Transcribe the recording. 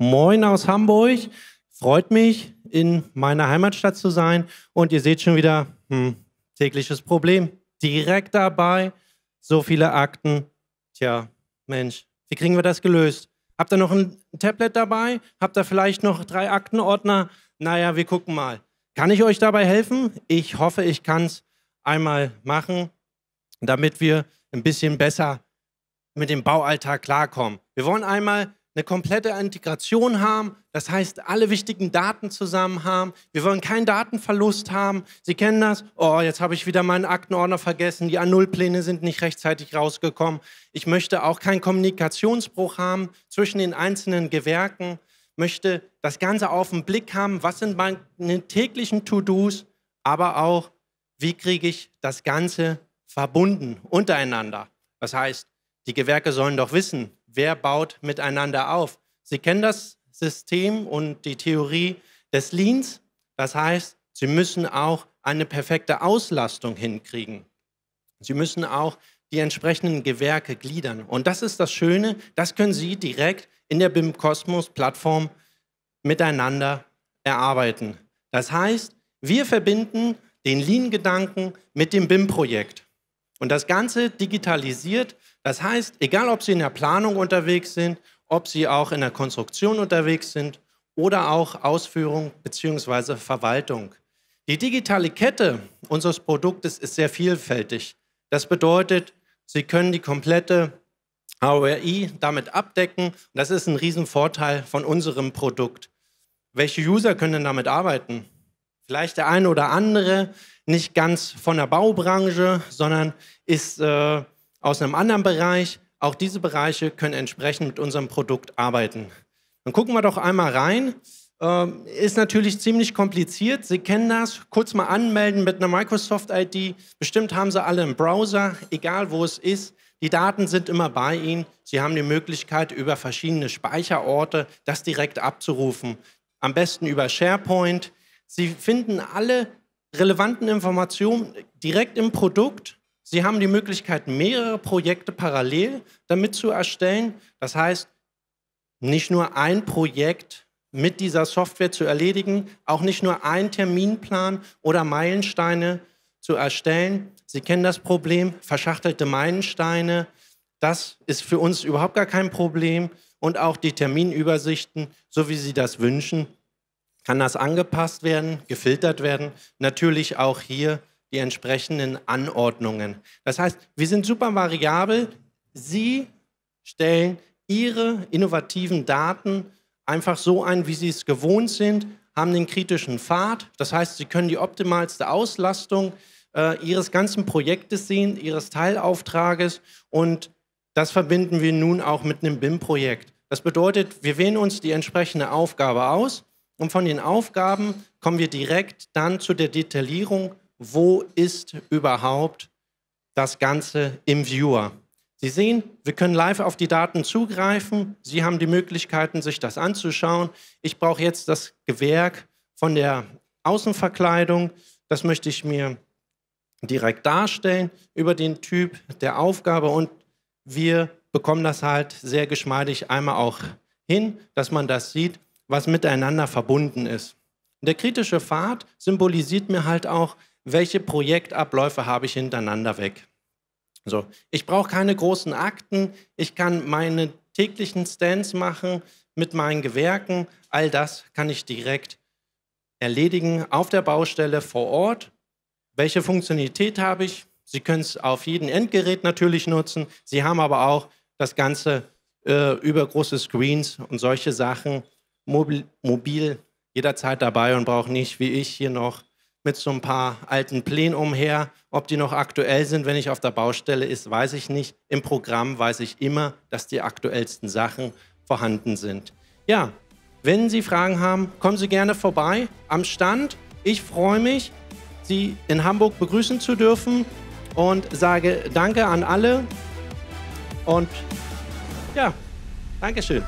Moin aus Hamburg. Freut mich, in meiner Heimatstadt zu sein. Und ihr seht schon wieder, hm, tägliches Problem. Direkt dabei, so viele Akten. Tja, Mensch, wie kriegen wir das gelöst? Habt ihr noch ein Tablet dabei? Habt ihr vielleicht noch drei Aktenordner? Naja, wir gucken mal. Kann ich euch dabei helfen? Ich hoffe, ich kann es einmal machen, damit wir ein bisschen besser mit dem Baualltag klarkommen. Wir wollen einmal eine komplette Integration haben, das heißt alle wichtigen Daten zusammen haben. Wir wollen keinen Datenverlust haben. Sie kennen das, oh, jetzt habe ich wieder meinen Aktenordner vergessen, die A0-Pläne sind nicht rechtzeitig rausgekommen. Ich möchte auch keinen Kommunikationsbruch haben zwischen den einzelnen Gewerken, möchte das Ganze auf den Blick haben, was sind meine täglichen To-Dos, aber auch, wie kriege ich das Ganze verbunden untereinander. Das heißt, die Gewerke sollen doch wissen, wer baut miteinander auf. Sie kennen das System und die Theorie des Leans. Das heißt, Sie müssen auch eine perfekte Auslastung hinkriegen. Sie müssen auch die entsprechenden Gewerke gliedern. Und das ist das Schöne, das können Sie direkt in der BIM Kosmos Plattform miteinander erarbeiten. Das heißt, wir verbinden den Lean-Gedanken mit dem BIM-Projekt. Und das Ganze digitalisiert das heißt, egal ob Sie in der Planung unterwegs sind, ob Sie auch in der Konstruktion unterwegs sind oder auch Ausführung bzw. Verwaltung. Die digitale Kette unseres Produktes ist sehr vielfältig. Das bedeutet, Sie können die komplette HRI damit abdecken. Das ist ein Riesenvorteil von unserem Produkt. Welche User können denn damit arbeiten? Vielleicht der eine oder andere, nicht ganz von der Baubranche, sondern ist äh, aus einem anderen Bereich. Auch diese Bereiche können entsprechend mit unserem Produkt arbeiten. Dann gucken wir doch einmal rein. Ähm, ist natürlich ziemlich kompliziert. Sie kennen das. Kurz mal anmelden mit einer Microsoft-ID. Bestimmt haben Sie alle einen Browser, egal wo es ist. Die Daten sind immer bei Ihnen. Sie haben die Möglichkeit, über verschiedene Speicherorte das direkt abzurufen. Am besten über SharePoint. Sie finden alle relevanten Informationen direkt im Produkt Sie haben die Möglichkeit, mehrere Projekte parallel damit zu erstellen. Das heißt, nicht nur ein Projekt mit dieser Software zu erledigen, auch nicht nur einen Terminplan oder Meilensteine zu erstellen. Sie kennen das Problem, verschachtelte Meilensteine. Das ist für uns überhaupt gar kein Problem. Und auch die Terminübersichten, so wie Sie das wünschen, kann das angepasst werden, gefiltert werden. Natürlich auch hier die entsprechenden Anordnungen. Das heißt, wir sind super variabel. Sie stellen ihre innovativen Daten einfach so ein, wie sie es gewohnt sind, haben den kritischen Pfad. Das heißt, sie können die optimalste Auslastung äh, ihres ganzen Projektes sehen, ihres Teilauftrages. Und das verbinden wir nun auch mit einem BIM-Projekt. Das bedeutet, wir wählen uns die entsprechende Aufgabe aus und von den Aufgaben kommen wir direkt dann zu der Detaillierung wo ist überhaupt das Ganze im Viewer. Sie sehen, wir können live auf die Daten zugreifen. Sie haben die Möglichkeiten, sich das anzuschauen. Ich brauche jetzt das Gewerk von der Außenverkleidung. Das möchte ich mir direkt darstellen über den Typ der Aufgabe und wir bekommen das halt sehr geschmeidig einmal auch hin, dass man das sieht, was miteinander verbunden ist. der kritische Pfad symbolisiert mir halt auch welche Projektabläufe habe ich hintereinander weg. So, ich brauche keine großen Akten, ich kann meine täglichen Stands machen mit meinen Gewerken, all das kann ich direkt erledigen auf der Baustelle vor Ort. Welche Funktionalität habe ich? Sie können es auf jedem Endgerät natürlich nutzen. Sie haben aber auch das Ganze äh, über große Screens und solche Sachen mobil, mobil jederzeit dabei und brauchen nicht, wie ich hier noch, mit so ein paar alten Plänen umher. Ob die noch aktuell sind, wenn ich auf der Baustelle ist, weiß ich nicht. Im Programm weiß ich immer, dass die aktuellsten Sachen vorhanden sind. Ja, wenn Sie Fragen haben, kommen Sie gerne vorbei am Stand. Ich freue mich, Sie in Hamburg begrüßen zu dürfen und sage Danke an alle und ja, Dankeschön.